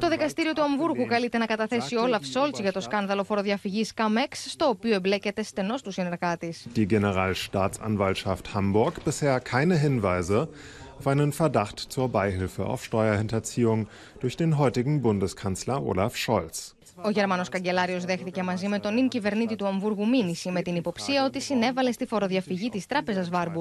Το δικαστήριο του Αμβούργου καλείται να καταθέσει Όλαφ Σόλτ για το σκάνδαλο φοροδιαφυγής ΚΑΜΕΞ, στο οποίο εμπλέκεται στενός του συνεργάτης. Η Generalstaatsanwaltschaft Hamburg bisher keine Hinweise auf einen Verdacht zur Beihilfe auf Steuerhinterziehung durch den heutigen Bundeskanzler Olaf Scholz. Ο Γερμανός καγκελάριος δέχτηκε μαζί με τον νυν κυβερνήτη του Αμβούργου μήνυση με την υποψία ότι συνέβαλε στη φοροδιαφυγή της τράπεζας Βάρμπουργκ.